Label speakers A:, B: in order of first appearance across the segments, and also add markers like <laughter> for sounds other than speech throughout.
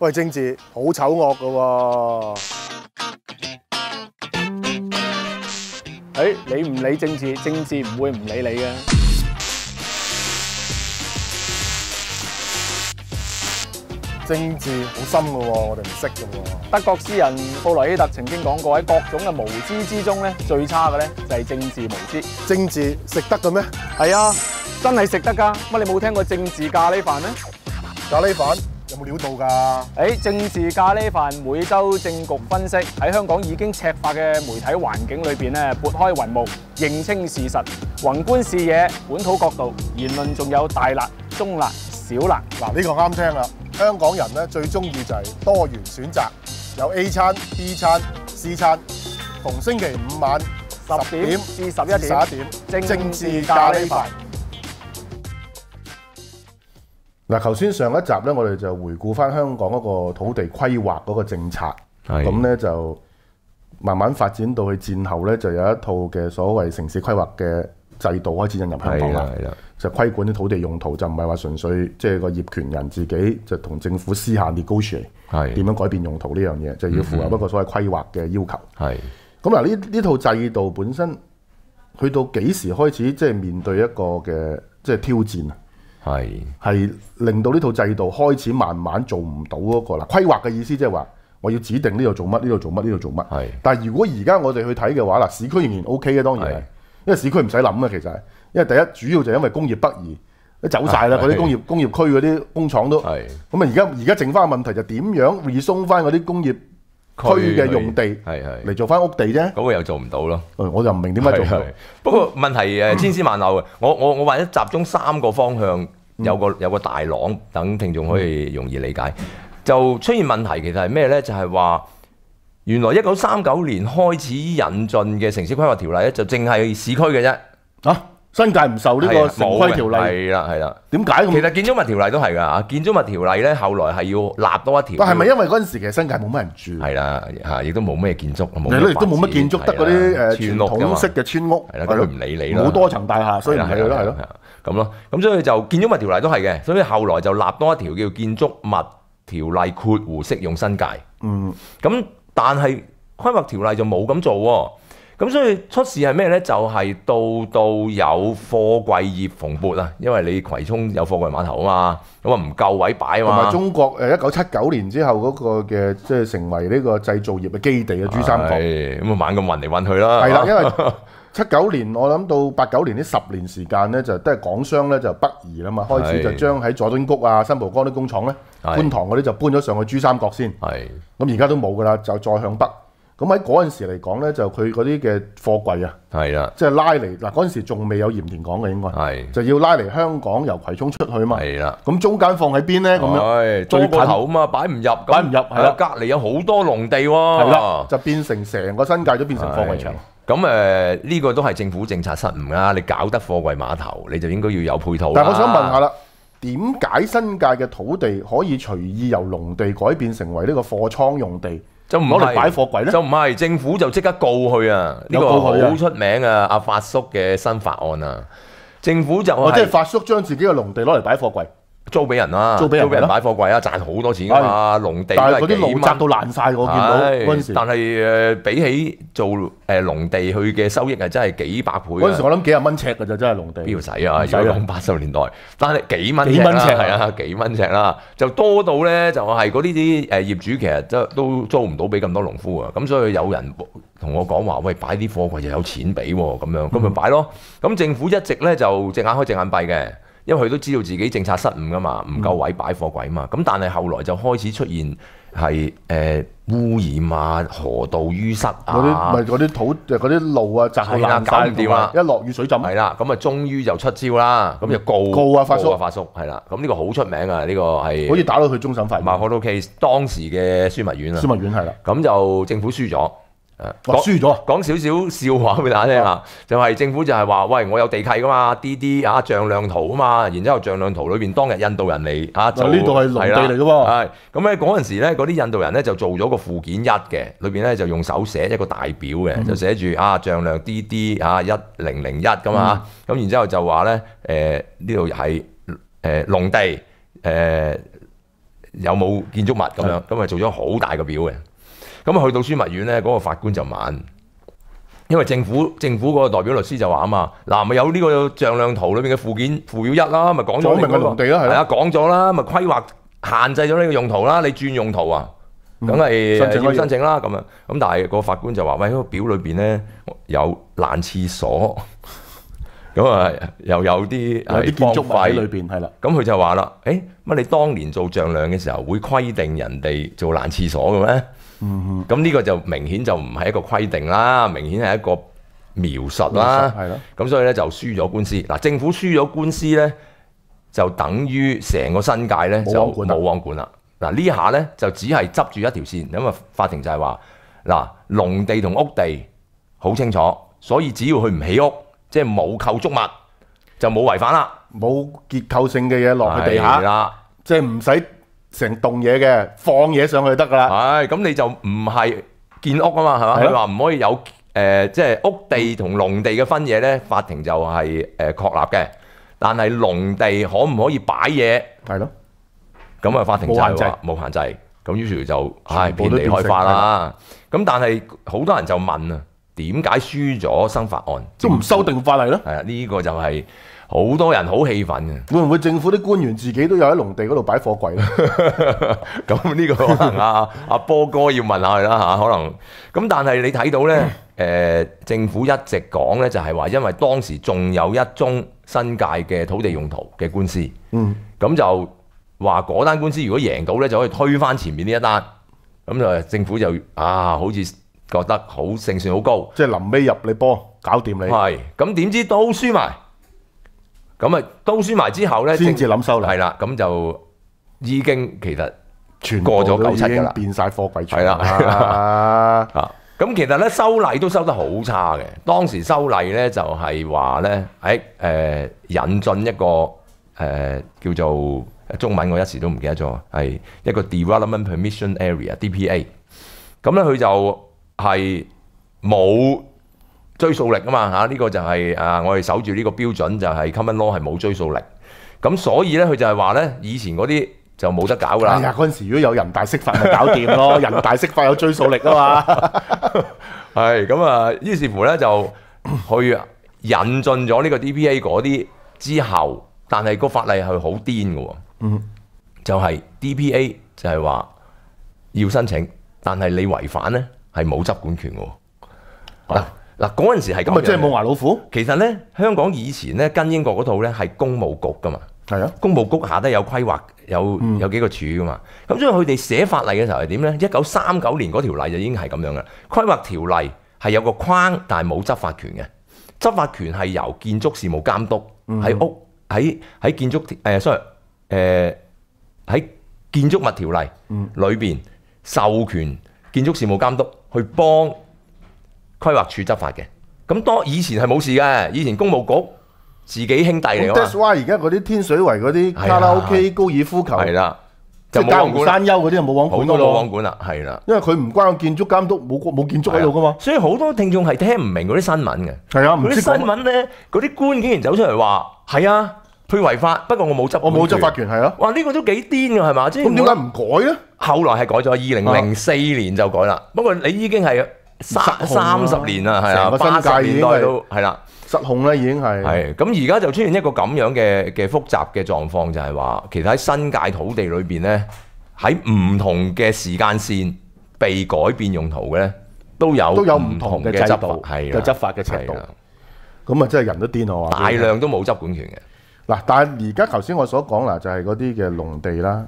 A: 喂，政治好丑恶噶喎！誒，你唔理政治，政治唔會唔理你嘅。政治好深噶喎，我哋唔識噶喎。德國詩人布萊希特曾經講過喺各種嘅無知之中咧，最差嘅咧就係政治無知。政治食得嘅咩？係啊，真係食得㗎！乜你冇聽過政治咖喱飯咩？咖喱飯？有冇料到㗎？诶，政治咖喱飯，每周政局分析喺香港已經赤化嘅媒體環境裏边咧，撥開雲霧，認清事實，宏觀視野，本土角度，言論仲有大辣、中辣、小辣。嗱，呢個啱聽啦！香港人咧最中意就係多元選擇，有 A 餐、B 餐、C 餐，逢星期五晚十點至十一點，政治咖喱飯。嗱，头先上一集咧，我哋就回顾翻香港嗰个土地规划嗰个政策，咁咧就慢慢发展到去战后咧，就有一套嘅所谓城市规划嘅制度开始引入香港啦，就规管啲土地用途，就唔系话纯粹即系个业权人自己就同政府私下捏高树，系点样改变用途呢样嘢，就要符合一個所谓规划嘅要求。系咁嗱，呢呢套制度本身去到几时开始，即系面对一个嘅即系挑战啊？系，系令到呢套制度開始慢慢做唔到嗰個啦。規劃嘅意思即係話，我要指定呢度做乜，呢度做乜，呢度做乜。係，但係如果而家我哋去睇嘅話嗱，市區仍然 O K 嘅，當然係，因為市區唔使諗啊，其實係，因為第一主要就因為工業北移，都走晒啦，嗰啲工業工業區嗰啲工廠都咁啊，而家而家剩翻嘅問題就點樣 r e z e 翻嗰啲工業？區嘅用
B: 地係係嚟做翻屋地啫，嗰個又做唔到咯。
A: 我就唔明點解做唔到。
B: 不過問題千絲萬縷嘅，我我我或者集中三個方向，有個有个大囊，等聽眾可以容易理解。就出現問題，其實係咩呢就係話原來一九三九年開始引進嘅城市規劃條例咧，就淨係市區嘅啫。啊！新界唔受呢個城規條例，係啦係啦。點解？其實建築物條例都係㗎建築物條例咧後來係要立多一條。但係咪因為嗰陣時其實新界冇乜人住？係啦，亦都冇咩建築，冇亦都冇乜建築得嗰啲傳統式嘅村屋，佢唔理你啦。冇多層大廈，所以唔理佢咯，係咯。咁咯，咁所以就建築物條例都係嘅，所以後來就立多一條叫建築物條例括弧適用新界。嗯。咁但係規劃條例就冇咁做。咁所以出事係咩咧？就係到到有貨櫃業蓬勃啊，因為你葵涌有貨櫃碼頭啊嘛，咁啊唔夠位擺啊。同埋中
A: 國誒一九七九年之後嗰個嘅即係成為呢個製造業嘅基地嘅珠三角，咁
B: 啊猛咁運嚟運去啦。係啦，因
A: 為 <laughs> 七九年我諗到八九年呢十年時間咧，就都係港商咧就北移啦嘛，開始就將喺佐敦谷啊、新蒲江啲工廠咧、觀塘嗰啲就搬咗上去珠三角先。係，咁而家都冇噶啦，就再向北。咁喺嗰陣時嚟講呢就佢嗰啲嘅貨櫃啊，啦，即係拉嚟嗱嗰陣時仲未有鹽田港嘅應該，就要拉嚟香港由葵涌出去嘛，啦。咁中間放喺邊呢咁樣最近啊
B: 嘛，擺唔入，擺唔入係啦。隔離有好多農地喎，啦，
A: 就變成成個新界都變成貨櫃場。
B: 咁誒呢個都係政府政策失誤啊！你搞得貨櫃碼頭，你就應該要有配套但我想問下啦，點解新
A: 界嘅土地可以隨意由農地改變成為呢個貨倉用地？就唔攞嚟擺貨
B: 櫃咧？就唔係政府就即刻告佢啊！呢個好出名啊！阿法叔嘅新法案啊，政府就哦即係法叔將自己嘅農地攞嚟擺貨櫃。租俾人啦，租俾人摆货柜啊，赚好多钱噶嘛。农地，但嗰啲路窄到
A: 烂晒，我见到嗰阵时。但系
B: 诶，比起做诶农地去嘅收益係真系几百倍。嗰阵时我谂几十蚊尺噶咋，真系农地。边度使啊？喺八十年代，但系几蚊尺系啊，几蚊尺啦，就多到咧就系嗰啲啲诶业主，其实都都租唔到俾咁多农夫啊。咁所以有人同我讲话，喂，摆啲货柜就有钱俾，咁样咁咪摆咯。咁政府一直咧就只眼开只眼闭嘅。因为佢都知道自己政策失误噶嘛，唔够位摆货鬼嘛，咁但系后来就开始出现系诶污染啊，河道淤塞啊，嗰啲唔系嗰
A: 啲土嗰啲路啊，杂物垃圾
B: 一落雨水浸，系啦，咁啊终于就出招啦，咁就告告啊，法叔啊，發叔系啦，咁呢个好出名啊，呢个系好似打到佢终审费，打到 case 当时嘅枢密院啊，枢密院系啦，咁就政府输咗。誒，講少少笑話俾大家聽下，就係政府就係話，喂，我有地契噶嘛，D D 啊，丈量圖啊嘛，然之後丈量圖裏邊當日印度人嚟啊，就呢度係嚟地嚟㗎喎，係咁咧嗰陣時咧，嗰啲印度人咧就做咗個附件一嘅，裏邊咧就用手寫一個大表嘅，就寫住啊，丈量 D D 啊，一零零一咁啊，咁然之後就話咧，誒呢度係誒龍地，誒有冇建築物咁樣，咁啊做咗好大個表嘅。咁啊，去到書物院咧，嗰個法官就問，因為政府政府個代表律師就話啊嘛，嗱咪有呢個丈量圖裏面嘅附件附表一啦，咪講咗明個地啦，係啊，講咗啦，咪規劃限制咗呢個用途啦，你轉用途啊，梗係申請要申請啦，咁啊，咁但係個法官就話：喂，個表裏面咧有爛廁所，<laughs> 咁啊又有啲有啲建築費裏邊，係啦。咁佢就話啦：，誒，乜你當年做丈量嘅時候會規定人哋做爛廁所嘅咩？嗯咁呢個就明顯就唔係一個規定啦，明顯係一個描述啦，係咯。咁所以咧就輸咗官司。嗱，政府輸咗官司咧，就等於成個新界咧就冇安管啦。嗱呢下咧就只係執住一條線，因為法庭就係話嗱，農地同屋地好清楚，所以只要佢唔起屋，即係冇構築物就冇違反啦，冇結構性嘅嘢落去地下，即係唔使。成棟嘢嘅放嘢上去得噶啦，系咁你就唔係建屋啊嘛，係嘛？佢話唔可以有誒，即係屋地同農地嘅分嘢咧，法庭就係確立嘅。但係農地可唔可以擺嘢？係咯，咁啊法庭就話冇限制，冇限制。咁於是就係遍地開花啦。咁但係好多人就問啊，點解輸咗新法案？即唔修定法例囉。係啊，呢個就係。好多人好氣憤嘅，
A: 會唔會政府啲官員自己都有喺農地嗰度
B: 擺貨櫃呢 <laughs> 咁呢個可能阿 <laughs> 阿波哥要問下啦可能咁。但係你睇到呢 <laughs> 政府一直講呢就係話因為當時仲有一宗新界嘅土地用途嘅官司，嗯，咁就話嗰單官司如果贏到呢就可以推翻前面呢一單。咁就政府就啊，好似覺得好勝算好高，即係臨尾入你波搞掂你。係咁點知都輸埋。咁啊，都輸埋之後咧，先至諗收禮，係啦，咁就已經其實全九七已經變晒貨幣出嚟啦。<laughs> 咁其實咧收禮都收得好差嘅，當時收禮咧就係話咧喺引進一個叫做中文我一時都唔記得咗，係一個 development permission area DPA。咁咧佢就係冇。追訴力啊嘛嚇，呢個就係啊我哋守住呢個標準就係 common law 係冇追訴力，咁所以咧佢就係話咧以前嗰啲就冇得搞啦。哎呀嗰陣時如果有人大釋法就搞掂咯，<laughs> 人大釋法有追訴力啊嘛，係咁啊於是乎咧就去引進咗呢個 DPA 嗰啲之後，但係個法例係好癲嘅喎，嗯，就係 DPA 就係話要申請，但係你違反咧係冇執管權嘅嗱。嗱嗰陣時係咁，咪即係冇話老虎。其實咧，香港以前咧跟英國嗰套咧係公務局噶嘛，係啊，公務局下都有規劃，有有幾個處噶嘛。咁所以佢哋寫法例嘅時候係點咧？一九三九年嗰條例就已經係咁樣啦。規劃條例係有個框，但係冇執法權嘅。執法權係由建築事務監督喺屋喺喺建築誒 sorry 誒喺建築物條例裏邊授權建築事務監督去幫。規劃處執法嘅，咁多以前係冇事嘅，以前公務局自己兄弟嚟噶
A: Y 而家嗰啲天水圍嗰啲卡拉 OK
B: 高爾夫球係啦，就交唔山丘嗰啲就冇往管啦。好多冇往管啦，係啦，
A: 因為佢唔關建築監督，
B: 冇冇建築喺度噶嘛。所以好多聽眾係聽唔明嗰啲新聞嘅，係啊，唔新聞咧，嗰啲官竟然走出嚟話係啊，佢違法，不過我冇執，我冇執法權係咯。哇，呢個都幾癲㗎係嘛？咁點解唔改呢？後來係改咗，二零零四年就改啦。不過你已經係。三三十年啦，係啊，八十年代都係啦，失控啦，已經係。系咁，而家就出現一個咁樣嘅嘅複雜嘅狀況，就係話，其實喺新界土地裏边咧，喺唔同嘅時間線被改變用途嘅咧，都有都有唔同嘅執法嘅執法嘅尺度。
A: 咁啊，真係人都癲啊！大量
B: 都冇執管權嘅。
A: 嗱，但係而家頭先我所講嗱，就係嗰啲嘅農地啦。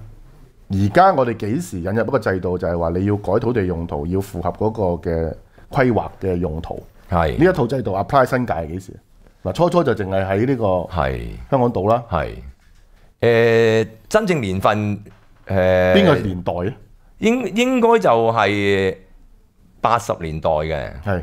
A: 而家我哋幾時引入一個制度，就係話你要改土地用途要符合嗰個嘅規劃嘅用途。係呢一套制度 apply 新界幾時？嗱初
B: 初就淨係喺呢個香港島啦。係誒，真正年份誒邊個年代咧？應應該就係八十年代嘅。係。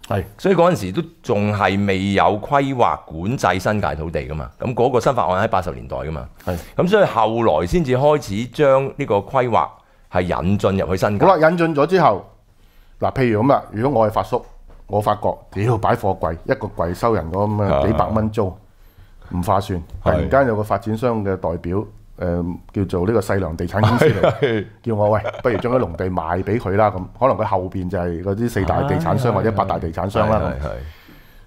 B: 所以嗰陣時都仲係未有規劃管制新界土地噶嘛，咁嗰個新法案喺八十年代噶嘛，係，咁所以後來先至開始將呢個規劃係引進入去新界。好啦，引進咗之
A: 後，嗱，譬如咁啦，如果我係發叔，我發覺，屌擺貨櫃一個櫃收人嗰咁啊幾百蚊租，唔划算，突然間有個發展商嘅代表。叫做呢個細良地產公司 <laughs> 叫我喂，不如將啲農地賣俾佢啦咁。可能佢後面就係嗰啲四大地產商或者八大地產商啦。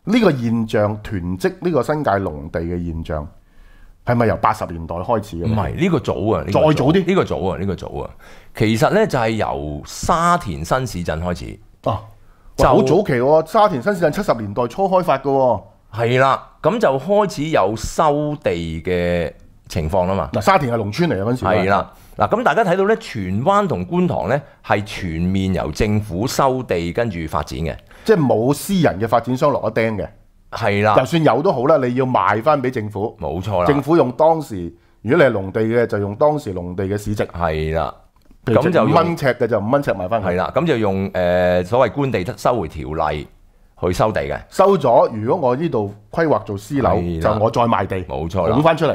A: 呢個現象囤積呢個新界農地嘅現象，係咪由八十年代開始嘅？唔係
B: 呢個早啊，再早啲呢個早啊，呢個早啊。其實呢就係由沙田新市鎮開始啊，好早
A: 期沙田新市鎮七十年代初開發嘅喎，
B: 係啦，咁就開始有收地嘅。情況啦嘛，嗱沙田係農村嚟啊嗰陣時，係啦，嗱咁大家睇到咧，荃灣同觀塘咧係全面由政府收地跟住發展嘅，即係冇私人嘅發展商落一釘嘅，
A: 係啦，就算有都好啦，你要賣翻俾政府，冇錯啦，政府用當時如果你係農地
B: 嘅，就用當時農地嘅市值，係啦，咁就蚊尺嘅就五蚊尺賣翻，係啦，咁就用誒所謂官地收回條例去收地嘅，
A: 收咗，如果我呢度規劃做私樓，就我再賣地，冇
B: 錯啦，翻出嚟。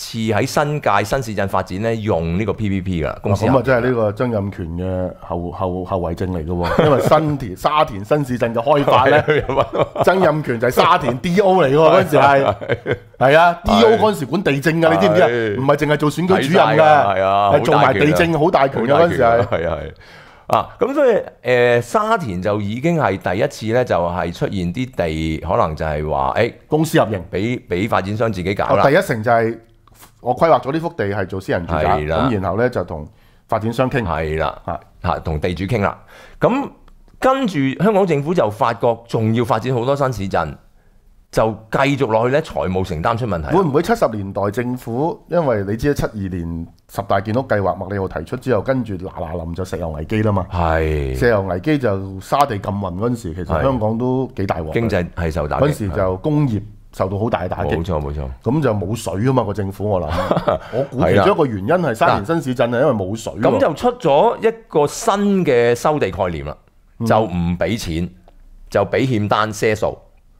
B: 次喺新界新市鎮發展咧，用呢個 P P P 噶公司。咁啊，真係
A: 呢個曾蔭權嘅後后后遗症嚟嘅喎。<laughs> 因為新田沙田 <laughs> 新市鎮嘅開发咧，曾蔭權就係沙田 D O 嚟嘅喎。嗰陣時係係啊，D O 嗰时時管地政㗎你知唔知唔係淨係做選舉主任㗎。係做埋地政好大权嘅嗰陣時係
B: 啊啊咁所以沙田就已經係第一次咧，就係出現啲地可能就係話公司入營，俾俾發展商自己搞。第
A: 一城就係。我規劃
B: 咗呢幅地係做
A: 私人住宅，咁然
B: 後呢就同發展商傾。係啦，同地主傾啦。咁跟住香港政府就發覺，仲要發展好多新市鎮，就繼續落去呢財務承擔出問題。會
A: 唔會七十年代政府因為你知七二年十大建屋計劃麥理浩提出之後，跟住嗱嗱臨就石油危機啦嘛。係石油危機就沙地禁運嗰陣時，其實香港都幾大鑊。經濟係受打嗰陣時就工業。受到好大打擊，冇錯冇錯，咁就冇水啊嘛個政府我諗，<laughs> 我估其咗一個
B: 原因係沙田新市鎮係因為冇水。咁就出咗一個新嘅收地概念啦，就唔俾錢，就俾欠單、赊数，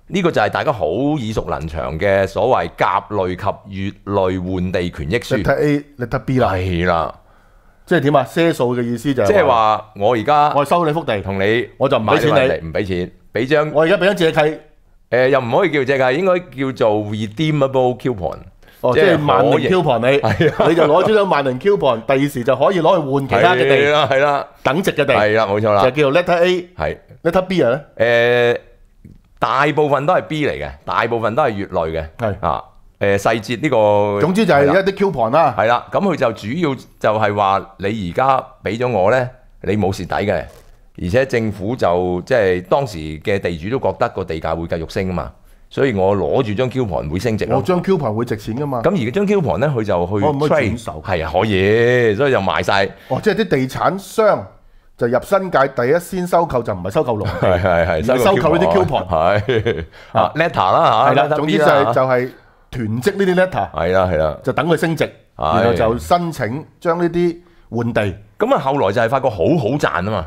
B: 呢個就係大家好耳熟能詳嘅所謂甲类及乙类换地权益书。A，你得 B 啦，係啦，即係點啊？赊数嘅意思就即係話我而家我收你幅地，同你我就唔俾錢你，唔俾錢，俾張我而家俾張借契。诶，又唔可以叫借㗎，应该叫做 redeemable coupon。哦，即系万能 coupon，你，你就攞咗咗万能 coupon，
A: 第二时就可以攞去换其他嘅地。啦，系啦，
B: 等值嘅地。系啦，冇错啦。就叫做 letter A。系。Letter B 啊？诶，大部分都系 B 嚟嘅，大部分都系月內嘅。系。啊，诶，细节呢个。总之就系一啲 coupon 啦。系啦，咁佢就主要就系话，你而家俾咗我咧，你冇蚀底嘅。而且政府就即係當時嘅地主都覺得個地價會繼續升啊嘛，所以我攞住張 Q n 會升值。我張
A: Q n 會值錢噶嘛。咁
B: 而家張 Q n 咧，佢就去係啊，可以，所以就賣晒。
A: 哦，即係啲地產商就入新界第一先收購，就唔係收購農
B: 地，係收購呢啲 Q n 係啊，letter 啦係啦，總之就係
A: 就囤積呢啲 letter。係啦係啦。就等佢升值，然後就申請將呢
B: 啲換地。咁啊，後來就係發覺好好賺啊嘛。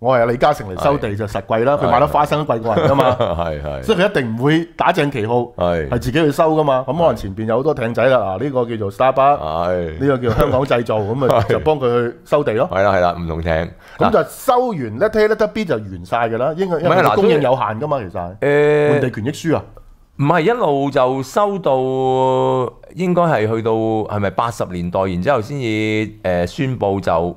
A: 我係李嘉誠嚟收地就實貴啦，佢買得花生貴過人㗎嘛，所 <laughs> 以佢一定唔會打正旗號，係自己去收㗎嘛。咁可能前面有好多艇仔啦，嗱呢個叫做 Starbucks，呢個叫香港製造，咁咪就幫佢去收地咯。係啦係啦，唔同艇。咁就收完，A、A、B 就完晒㗎啦。因為供應有限㗎嘛，其實。本地權益書啊？
B: 唔係一路就收到，應該係去到係咪八十年代，然之後先至宣佈就。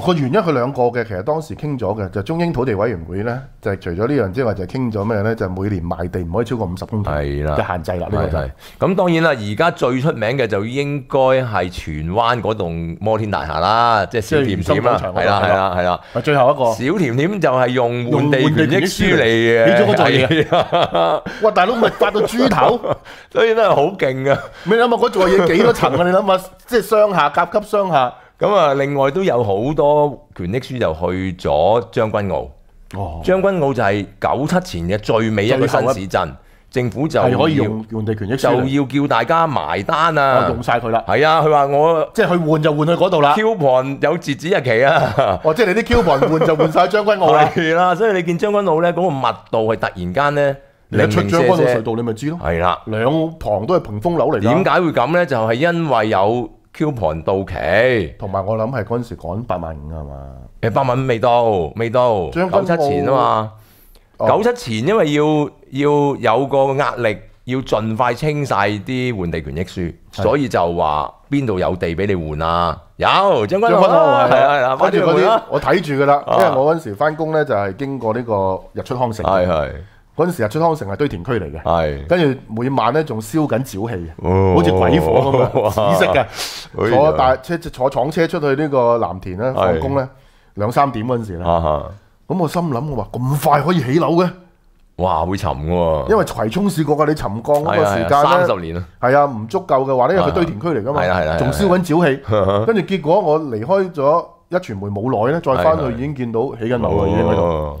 A: 個原因佢兩個嘅，其實當時傾咗嘅，就中英土地委員會咧，就除咗呢樣之外，就傾咗咩咧？就每年賣地唔可以超過五十公頃，係啦，就限制啦呢
B: 個就咁當然啦，而家最出名嘅就應該係荃灣嗰棟摩天大廈啦，即係小甜甜啦，係啦係啦係啦。最後一個小甜甜就係用換地權益書嚟
A: 嘅，哇！大佬咪發到豬頭，
B: <laughs> 所以都係好勁啊！你諗下嗰座嘢幾多層啊？你諗下即係商下夾級商下，咁啊另外都有好多。多權益書就去咗將軍澳，將軍澳就係九七前嘅最尾一個新市鎮，政府就可以用地權益書，就要叫大家埋單啊！用晒佢啦，係啊，佢話我即係去換就換去嗰度啦。coupon 有截止日期啊！哦，即係你啲 coupon 換就換晒將軍澳啦。<laughs> 係啦，所以你見將軍澳咧嗰個密度係突然間咧軍澳隧道，你咪知咯。係啦，兩旁都係屏風樓嚟點解會咁咧？就係因為有。coupon 到期，同埋我谂系嗰阵时讲八万五啊嘛，诶八万五未到，未到九七前啊嘛，九七前因为要要有个压力，要尽快清晒啲换地权益书，所以就话边度有地俾你换啊？有，张君豪，系啊系啊，跟住嗰啲
A: 我睇住噶啦，因为我嗰阵时翻工咧就系经过呢个日出康城，系系。嗰時啊，出康城係堆填區嚟嘅，跟住每晚咧仲燒緊沼氣，好似鬼火咁樣，<laughs> 紫色嘅。坐大車，坐廠車出去呢個藍田咧放工咧，兩三點嗰時啦。咁我心諗我話咁快可以起樓嘅，哇會沉喎，因為葵涌試過嘅，你沉降嗰個時間三十年係啊，唔足夠嘅話呢因為佢堆填區嚟㗎嘛，仲燒緊沼氣，<laughs> 跟住結果我離開咗一傳媒冇耐咧，再翻去已經見到起緊樓啦，已喺度。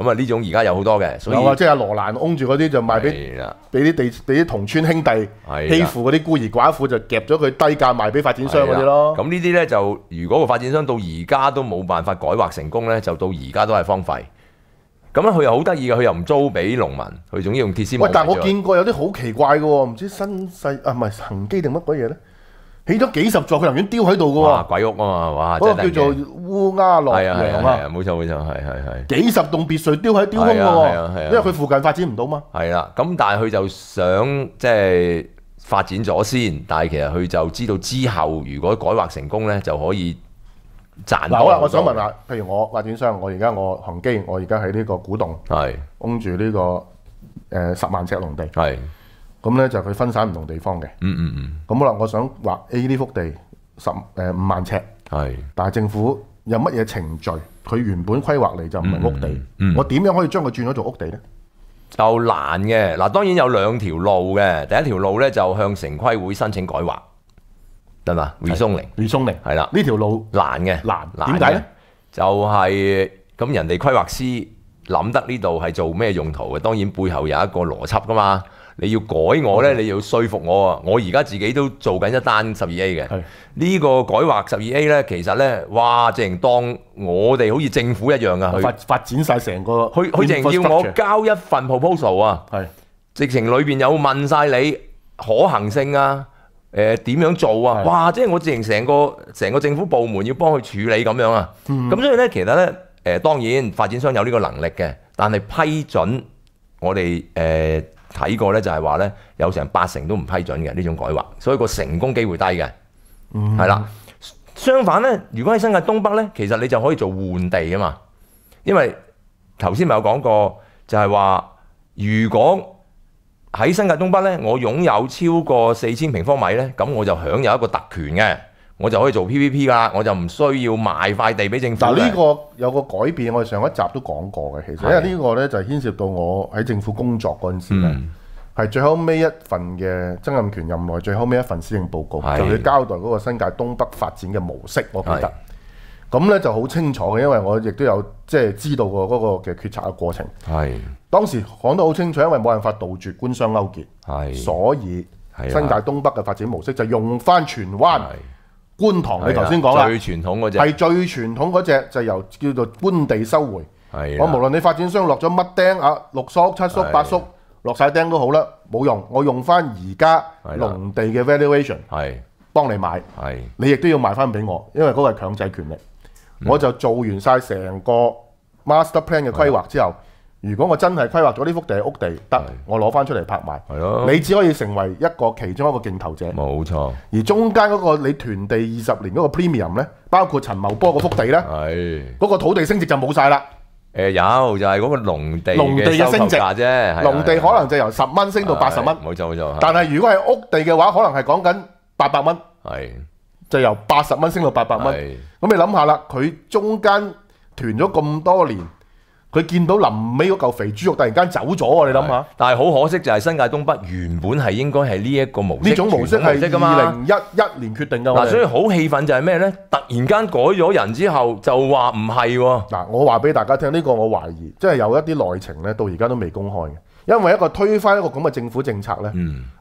B: 咁啊，呢種而家有好多嘅，所以即係
A: 阿羅蘭翁住嗰啲就賣俾俾啲地，俾啲同村兄弟
B: 欺負嗰啲孤兒寡婦，就夾咗佢低價賣俾發展商嗰啲咯。咁呢啲咧就，如果個發展商到而家都冇辦法改劃成功咧，就到而家都係荒廢。咁佢又好得意嘅，佢又唔租俾農民，佢仲要用鐵絲。喂，但我見
A: 過有啲好奇怪嘅喎，唔知新世啊，唔係恆基定乜鬼嘢咧？起咗幾十座，佢寧願丟喺度嘅喎。鬼屋啊嘛，哇！嗰個叫做烏鴉落嚟啊啊冇錯
B: 冇錯，係係係。幾十棟別墅丟喺雕空嘅喎，因為佢
A: 附近發展唔到嘛。
B: 係啦，咁但係佢就想即係發展咗先，但係其實佢就知道之後如果改劃成功咧，就可以賺到啦。我想問下，
A: 譬如我發展商，我而家我行基，我而家喺呢個古洞，係住呢個十萬尺農地，係。咁咧就佢分散唔同地方嘅。嗯嗯嗯。咁好啦，我想話 A 呢幅地十五萬尺。但政府有乜嘢程序？佢原本規劃嚟就唔係屋地。我點樣可以將佢轉咗做屋地呢
B: 就難嘅。嗱，當然有兩條路嘅。第一條路呢就向城規會申請改劃，得嘛？餘松寧。餘松寧。係啦。呢條路難嘅。難。难。解呢就係咁人哋規劃師諗得呢度係做咩用途嘅？當然背後有一個邏輯噶嘛。你要改我呢，你要說服我啊！我而家自己都做緊一單十二 A 嘅。呢個改劃十二 A 呢，其實呢，哇！直情當我哋好似政府一樣啊，去發展晒成個。佢佢直情要我交一份 proposal 啊，直情裏面有問晒你可行性啊，誒點樣做啊？哇！即係我直情成個成個政府部門要幫佢處理咁樣啊。咁所以呢，其實呢，誒當然發展商有呢個能力嘅，但係批准我哋誒。睇過咧就係話咧有成八成都唔批准嘅呢種改劃，所以個成功機會低嘅，係啦。相反咧，如果喺新界東北咧，其實你就可以做換地啊嘛。因為頭先咪有講過，就係話如果喺新界東北咧，我擁有超過四千平方米咧，咁我就享有一個特權嘅。我就可以做 PVP 啦，我就唔需要賣塊地俾政府。嗱，呢
A: 個有個改變，我上一集都講過嘅，其實因為呢個呢就牽涉到我喺政府工作嗰陣時係最後尾一份嘅曾蔭權任內最後尾一份施政報告，就去交代嗰個新界東北發展嘅模式，我記得。咁呢就好清楚嘅，因為我亦都有即係知道過嗰個嘅決策嘅過程。當時講得好清楚，因為冇辦法杜絕官商勾結，所以新界東北嘅發展模式就用翻荃灣。官塘你頭先講啦，最傳統嗰只係最傳統嗰只就由叫做官地收回。我無論你發展商落咗乜釘啊，六叔、七叔、八叔落晒釘都好啦，冇用。我用翻而家農地嘅 valuation 幫你買，你亦都要賣翻俾我，因為嗰個係強制權力。我就做完晒成個 master plan 嘅規劃之後。如果我真係規劃咗呢幅地屋地得，我攞翻出嚟拍賣，你只可以成為一個其中一個競投者，冇錯。而中間嗰個你團地二十年嗰個 premium 呢包括陳茂波嗰幅地呢嗰個土地升值就冇
B: 晒啦。有就係嗰個農地，农地嘅升值农農地可
A: 能就由十蚊升到八十蚊。
B: 冇冇但
A: 係如果係屋地嘅話，可能係講緊八百蚊，就由八十蚊升到八百蚊。咁你諗下啦，佢中間囤咗咁多年。佢見到臨尾嗰嚿肥豬肉突然間走咗喎，你諗下，但係好
B: 可惜就係新界東北原本係應該係呢一個模式，呢種模式係二零一一
A: 年決定嘅嘛。所以好
B: 氣憤就係咩呢突然間改咗人之後，就話唔係喎。嗱，我
A: 話俾大家聽，呢個我懷疑，即係有一啲內情呢到而家都未公開嘅。因為一個推翻一個咁嘅政府政策呢，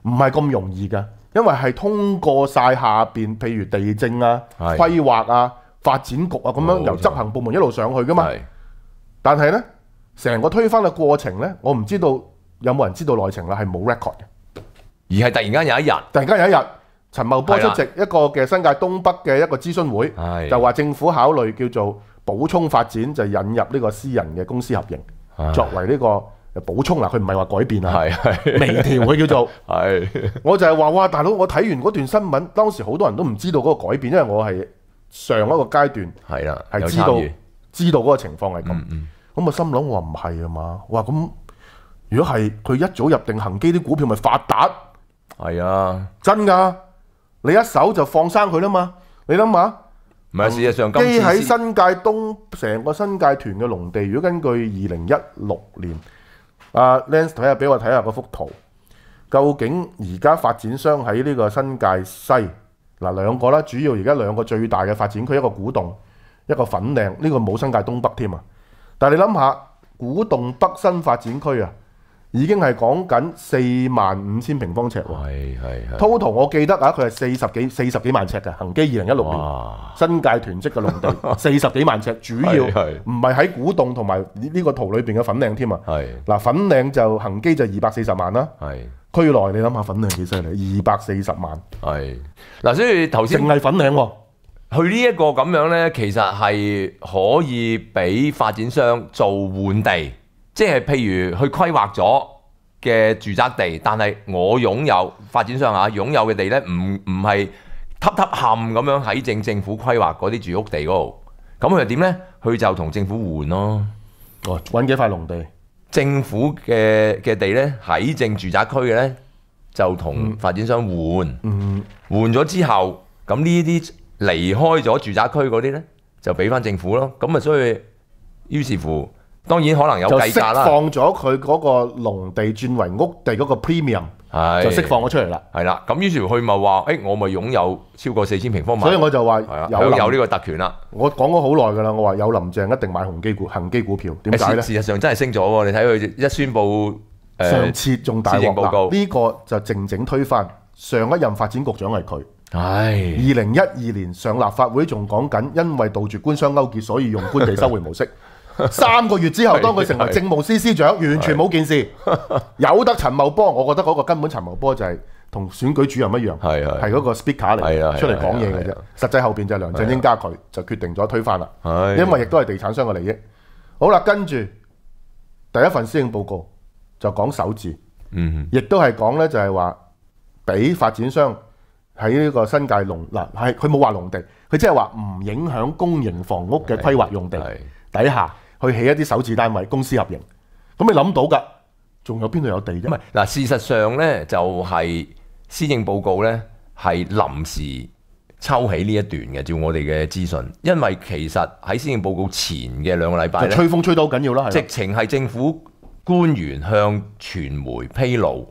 A: 唔係咁容易噶。因為係通過晒下邊，譬如地政啊、規劃啊、發展局啊咁樣，由執行部門一路上去噶嘛。但係呢成個推翻嘅過程呢我唔知道有冇人知道內情啦，係冇 record 嘅，
B: 而係突然間有一日，突
A: 然間有一日，陳茂波出席一個嘅新界東北嘅一個諮詢會，就話政府考慮叫做補充發展，就引入呢個私人嘅公司合營，作為呢個補充啦。佢唔係話改變啊，微調佢叫做。<laughs> 我就係話哇，大佬，我睇完嗰段新聞，當時好多人都唔知道嗰個改變，因為我係上一個階段係係知道。知道嗰個情況係咁，咁我心諗我話唔係啊嘛，我咁如果係佢一早入定行基啲股票咪發達，係啊真噶，你一手就放生佢啦嘛，你諗下，
B: 唔係事實上基喺新
A: 界東成個新界團嘅農地，如果根據二零一六年，阿 Lens 睇下俾我睇下個幅圖，究竟而家發展商喺呢個新界西嗱兩個啦，主要而家兩個最大嘅發展區一個古洞。一个粉岭呢个冇新界东北添啊！但系你谂下古洞北新发展区啊，已经系讲紧四万五千平方尺喎。系系系。Total 我记得啊，佢系四十几四十几万尺嘅。恒基二零一六年新界囤积嘅农地 <laughs> 四十几万尺，主要唔系喺古洞同埋呢个图里边嘅粉岭添啊。系嗱粉岭就恒基就二百四十万啦。系区内你谂下粉岭几犀利，二百四十万。
B: 系嗱所以头先系粉岭。佢呢一個咁樣呢，其實係可以俾發展商做換地，即係譬如去規劃咗嘅住宅地，但係我擁有發展商啊擁有嘅地呢，唔唔係㓤㓤冚咁樣喺政政府規劃嗰啲住屋地嗰度，咁佢點呢？佢就同政府換咯。哦，揾幾塊農地？政府嘅嘅地呢，喺政住宅區嘅呢，就同發展商換。嗯。換咗之後，咁呢啲。離開咗住宅區嗰啲咧，就俾翻政府咯。咁啊，所以於是乎，當然可能有計價啦。放
A: 咗佢嗰個農地轉為屋地嗰個 premium，
B: 就釋放咗出嚟啦。係啦，咁於是佢咪話：，誒，我咪擁有超過四千平方米。所以我就話有有呢個特權啦。
A: 我講咗好耐㗎啦，我話有林鄭一定買恆基股，
B: 恆基股票點解咧？事實上真係升咗喎，你睇佢一宣布上次重大報告呢
A: 個就靜靜推翻上一任發展局長係佢。系二零一二年上立法会仲讲紧，因为杜絕官商勾结，所以用官地收回模式。<laughs> 三个月之后，当佢成为政务司司长，完全冇件事，有得陈茂波。我觉得嗰个根本陈茂波就系同选举主任一样，系嗰个 speaker 嚟，出嚟讲嘢嘅啫。实际后边就系梁振英加佢就决定咗推翻啦。因为亦都系地产商嘅利益。好啦，跟住第一份施政报告就讲首字，亦都系讲呢，就系话俾发展商。喺呢個新界農嗱係佢冇話農地，佢即係話唔影響公營房屋嘅規劃用地底下
B: 去起一啲首置單位，公司合營，咁你諗到㗎？仲有邊度有地啫？唔係嗱，事實上咧就係施政報告咧係臨時抽起呢一段嘅，照我哋嘅資訊，因為其實喺施政報告前嘅兩個禮拜，吹風吹到好緊要啦，直情係政府官員向傳媒披露。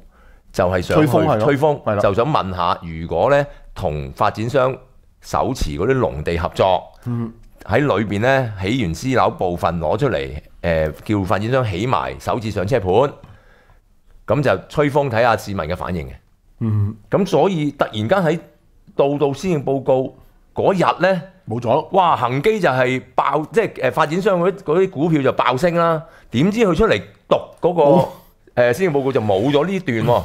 B: 就係想去吹風，就想問下，如果呢同發展商手持嗰啲農地合作，喺裏面呢起完私樓部分攞出嚟，叫發展商起埋，首次上車盤，咁就吹風睇下市民嘅反應嘅。嗯，咁所以突然間喺度度先證報告嗰日呢。冇咗。哇，恒基就係爆，即係發展商嗰啲股票就爆升啦。點知佢出嚟讀嗰個先證報告就冇咗呢段喎。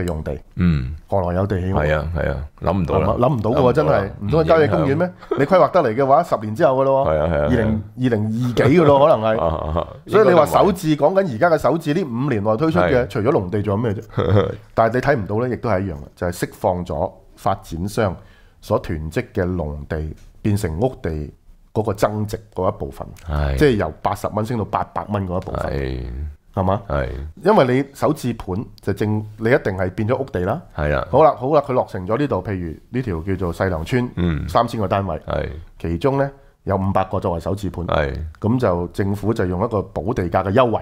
A: 嘅用地，嗯，何来有地起？系啊，系啊，谂唔到啦，谂唔到嘅喎，真系唔通系郊野公园咩？你规划得嚟嘅话，十年之后嘅咯，系啊，系啊，二零二零二几嘅咯，<laughs> 可能系，所以你话首字讲紧而家嘅首字，呢五年内推出嘅，除咗农地仲有咩啫？<laughs> 但系你睇唔到咧，亦都系一样嘅，就系释放咗发展商所囤积嘅农地变成屋地嗰个增值嗰一部分，系，即系由八十蚊升到八百蚊嗰一部分。系嘛？系，因为你首次盘就正你一定系变咗屋地啦。系啊。好啦，好啦，佢落成咗呢度，譬如呢条叫做细良村，三千个单位，其中呢有五百个作为首次盘，咁就政府就用一个保地价嘅优惠，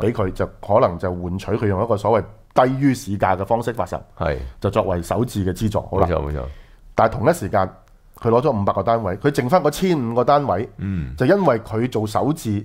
A: 俾佢就可能就换取佢用一个所谓低于市价嘅方式发售，就作为首次嘅资助。好啦。但系同一时间，佢攞咗五百个单位，佢剩翻個千五个单位，就因为佢做首次。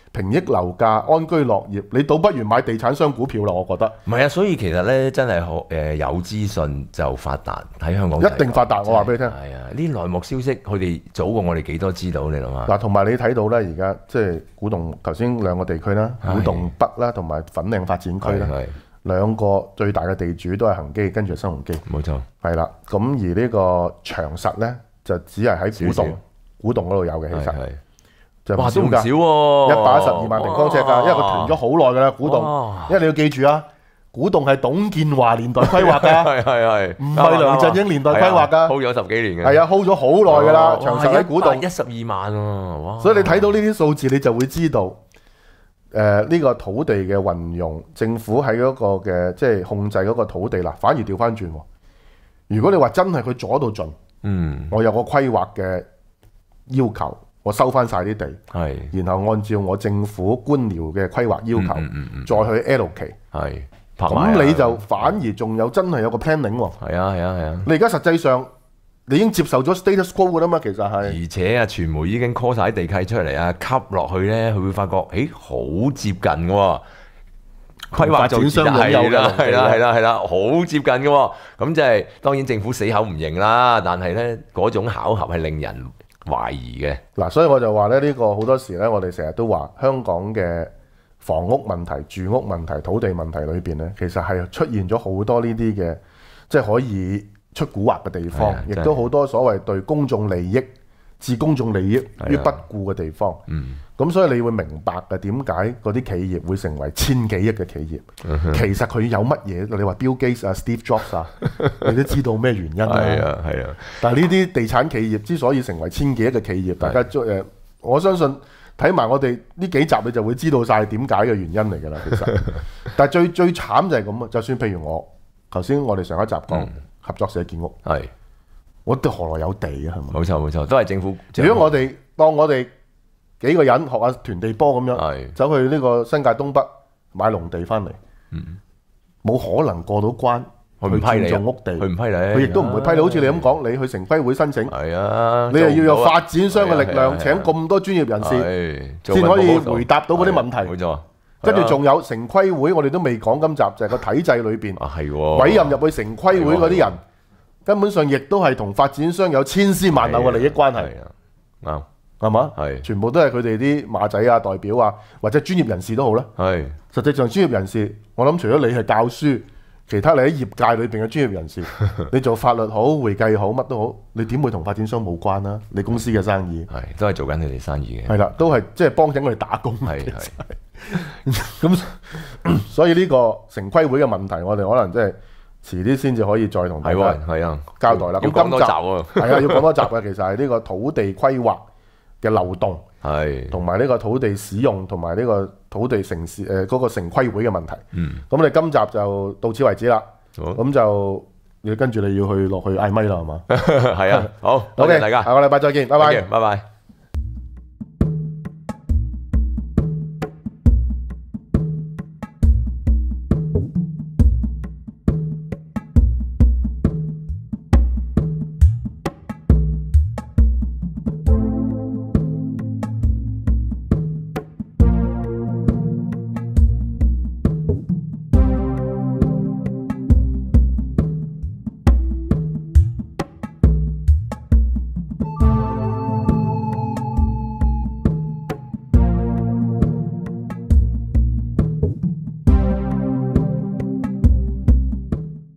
A: 平抑樓價、安居樂業，你倒不如買地產商股票啦，我覺得。
B: 唔係啊，所以其實咧，真係好，有資訊就發達，睇香港一定發達，我話俾你聽。係啊，啲內幕消息佢哋早過我哋幾多知道，你諗下。
A: 嗱，同埋你睇到咧，而家即係古洞，頭先兩個地區啦，古洞北啦，同埋粉嶺發展區啦，兩個最大嘅地主都係恒基，跟住新鴻基。冇錯，係啦。咁而呢個長實咧，就只係喺古洞、古洞嗰度有嘅，其實。哇，唔少喎！一百一十二萬平方尺㗎，因為佢停咗好耐噶啦，古洞。因為你要記住啊，古洞係董建華年代規劃㗎，<laughs> 係
B: 啊係，唔係梁振英年代規劃㗎，h 咗有十幾年嘅。係啊，hold
A: 咗好耐㗎啦，長城喺古洞一
B: 十二萬喎，所以你睇
A: 到呢啲數字，你就會知道，誒呢個土地嘅運用，政府喺嗰個嘅即係控制嗰個土地啦，反而調翻轉。如果你話真係佢左到盡，嗯，我有個規劃嘅要求。我收翻晒啲地，然後按照我政府官僚嘅規劃要求，再去 L 期，咁你就反而仲有真係有個 planning 喎。
B: 係啊係啊係啊！
A: 你而家實際上你已經接受咗 status
B: quo 㗎啦嘛，其實係。而且啊，傳媒已經 call 晒啲地契出嚟啊，吸落去呢佢會發覺咦好接近喎，規劃轉商好有啦，係啦係啦係啦，好接近㗎喎。咁即係當然政府死口唔認啦，但係呢嗰種巧合係令人。懷疑嘅
A: 嗱，所以我就話咧，呢個好多時咧，我哋成日都話香港嘅房屋問題、住屋問題、土地問題裏面咧，其實係出現咗好多呢啲嘅，即係可以出古惑嘅地方，亦都好多所謂對公眾利益。置公眾利益於不顧嘅地方，咁所以你會明白嘅點解嗰啲企業會成為千幾億嘅企業。其實佢有乜嘢？你話 Gates 啊，Steve Jobs 啊，<laughs> 你都知道咩原因啦？係啊，係啊。但呢啲地產企業之所以成為千幾億嘅企業，大家我相信睇埋我哋呢幾集，你就會知道晒點解嘅原因嚟㗎啦。其實，<laughs> 但最最慘就係咁啊！就算譬如我頭先我哋上一集講合作社建屋，係。我哋何来有地啊？系咪？冇错冇错，都系政府。如果我哋当我哋几个人学下团地波咁样，走去呢个新界东北买农地翻嚟，冇可能过到关。佢唔批你，做屋地，佢唔批你，佢亦都唔会批你。好似你咁讲，你去城规会申请，系
B: 啊，你又要有发展商嘅力量，请咁
A: 多专业人士，先可以回答到嗰啲问题。冇错，跟住仲有城规会，我哋都未讲今集就系个体制里边委任入去城规会嗰啲人。根本上亦都系同发展商有千丝万缕嘅利益关系，啊，系嘛？系，全部都系佢哋啲马仔啊、代表啊，或者专业人士都好啦。系，实际上专业人士，我谂除咗你系教书，其他你喺业界里边嘅专业人士，<laughs> 你做法律好、会计好乜都好，你点会同发展商冇关啦？你公司嘅生意系都系做紧你哋生意嘅，系啦，都系即系帮紧佢哋打工係系系。咁 <coughs> 所以呢个城规会嘅问题，我哋可能即系。迟啲先至可以再同大家交代啦。咁今集系啊，要讲多集嘅，<laughs> 其实系呢个土地规划嘅漏洞，系同埋呢个土地使用同埋呢个土地城市诶嗰个城规会嘅问题。嗯，咁我哋今集就到此为止啦。咁就你跟住你要去落去嗌咪啦，系嘛？
B: 系 <laughs> 啊，好，<laughs> 多谢大
A: 家，下个礼拜再见，拜拜，拜拜。